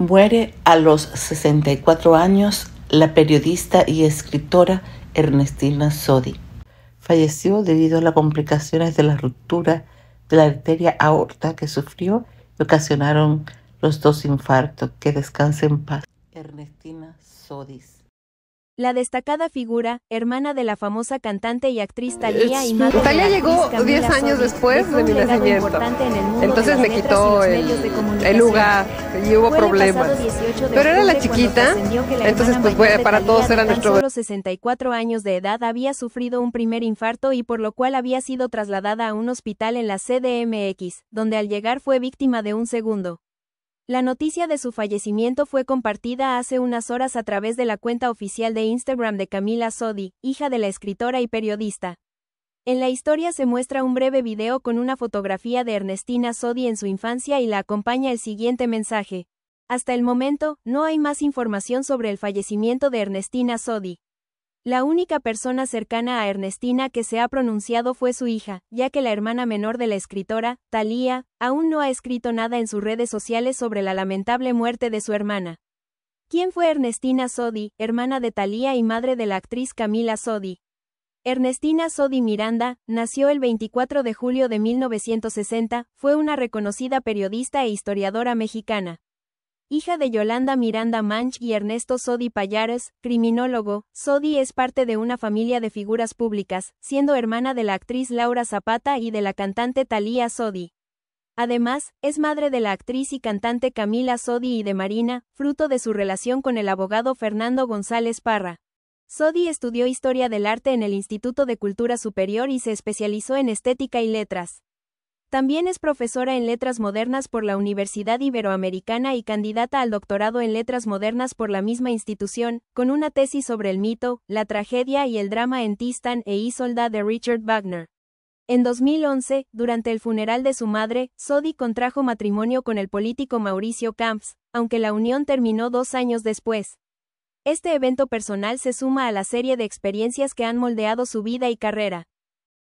Muere a los 64 años la periodista y escritora Ernestina Sodi. Falleció debido a las complicaciones de la ruptura de la arteria aorta que sufrió y ocasionaron los dos infartos. Que descanse en paz. Ernestina Sodis. La destacada figura, hermana de la famosa cantante y actriz Talía y madre llegó 10 años después de mi nacimiento. Entonces me quitó el, lugar y hubo problemas. Pero era la chiquita, entonces pues para todos era nuestro... Solo 64 años de edad había sufrido un primer infarto y por lo cual había sido trasladada a un hospital en la CDMX, donde al llegar fue víctima de un segundo la noticia de su fallecimiento fue compartida hace unas horas a través de la cuenta oficial de Instagram de Camila Sodi, hija de la escritora y periodista. En la historia se muestra un breve video con una fotografía de Ernestina Sodi en su infancia y la acompaña el siguiente mensaje. Hasta el momento, no hay más información sobre el fallecimiento de Ernestina Sodi. La única persona cercana a Ernestina que se ha pronunciado fue su hija, ya que la hermana menor de la escritora, Thalía, aún no ha escrito nada en sus redes sociales sobre la lamentable muerte de su hermana. ¿Quién fue Ernestina Sodi, hermana de Thalía y madre de la actriz Camila Sodi? Ernestina Sodi Miranda, nació el 24 de julio de 1960, fue una reconocida periodista e historiadora mexicana. Hija de Yolanda Miranda Manch y Ernesto Sodi Payares, criminólogo, Sodi es parte de una familia de figuras públicas, siendo hermana de la actriz Laura Zapata y de la cantante Thalía Sodi. Además, es madre de la actriz y cantante Camila Sodi y de Marina, fruto de su relación con el abogado Fernando González Parra. Sodi estudió historia del arte en el Instituto de Cultura Superior y se especializó en estética y letras. También es profesora en Letras Modernas por la Universidad Iberoamericana y candidata al doctorado en Letras Modernas por la misma institución, con una tesis sobre el mito, la tragedia y el drama en Tistan e Isolda de Richard Wagner. En 2011, durante el funeral de su madre, Sodi contrajo matrimonio con el político Mauricio Camps, aunque la unión terminó dos años después. Este evento personal se suma a la serie de experiencias que han moldeado su vida y carrera.